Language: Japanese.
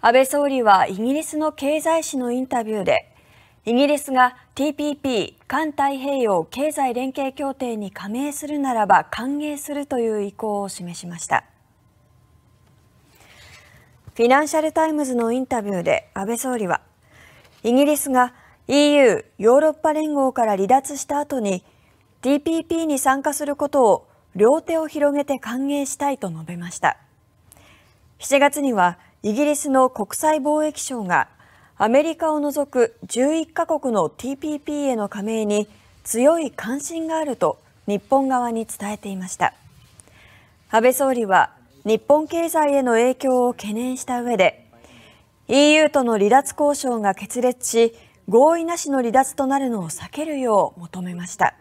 安倍総理はイギリスの経済誌のインタビューでイギリスが TPP・ 環太平洋経済連携協定に加盟するならば歓迎するという意向を示しましたフィナンシャル・タイムズのインタビューで安倍総理はイギリスが EU・ ヨーロッパ連合から離脱した後に TPP に参加することを両手を広げて歓迎したいと述べました7月にはイギリスの国際貿易省がアメリカを除く11カ国の TPP への加盟に強い関心があると日本側に伝えていました安倍総理は日本経済への影響を懸念した上で EU との離脱交渉が決裂し合意なしの離脱となるのを避けるよう求めました。